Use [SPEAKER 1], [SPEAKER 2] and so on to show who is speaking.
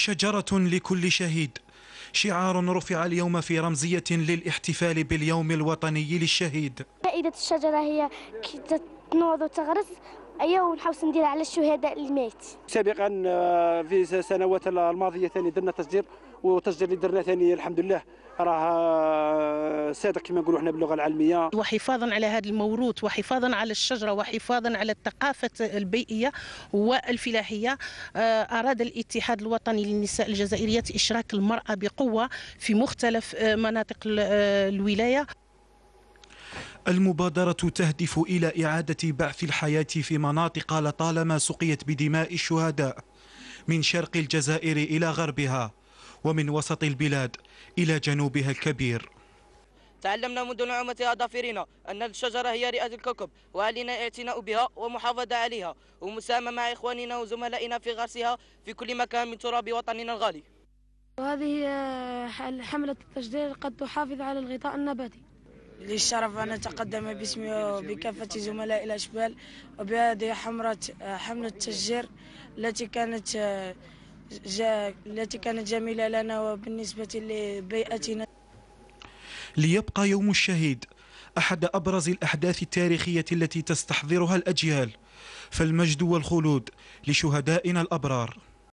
[SPEAKER 1] شجرة لكل شهيد شعار رفع اليوم في رمزية للاحتفال باليوم الوطني للشهيد
[SPEAKER 2] فائدة الشجرة هي تنوض وتغرس أيوه ونحوس ندير على الشهداء الميت
[SPEAKER 3] سابقا آه، في السنوات الماضية ثاني درنا تصدير والتسجيل اللي درنا ثاني الحمد لله راه آه، صادق كما نقولوا احنا باللغه العلميه
[SPEAKER 2] وحفاظا على هذا الموروث وحفاظا على الشجره وحفاظا على الثقافه البيئيه والفلاحيه آه، اراد الاتحاد الوطني للنساء الجزائريات اشراك المراه بقوه في مختلف مناطق الولايه
[SPEAKER 1] المبادرة تهدف إلى إعادة بعث الحياة في مناطق لطالما سقيت بدماء الشهداء من شرق الجزائر إلى غربها ومن وسط البلاد إلى جنوبها الكبير
[SPEAKER 4] تعلمنا منذ نعومة أظافرنا أن الشجرة هي رئة الكوكب وعلينا الاعتناء بها ومحافظة عليها ومساهمة مع إخواننا وزملائنا في غرسها في كل مكان من تراب وطننا الغالي
[SPEAKER 5] وهذه آه، حملة التشجير قد تحافظ على الغطاء النباتي للشرف أن أتقدم باسمي وبكافة زملاء الأشبال وبهذه حمرة حملة التشجير التي كانت التي كانت جميلة لنا وبالنسبة لبيئتنا
[SPEAKER 1] ليبقى يوم الشهيد أحد أبرز الأحداث التاريخية التي تستحضرها الأجيال فالمجد والخلود لشهدائنا الأبرار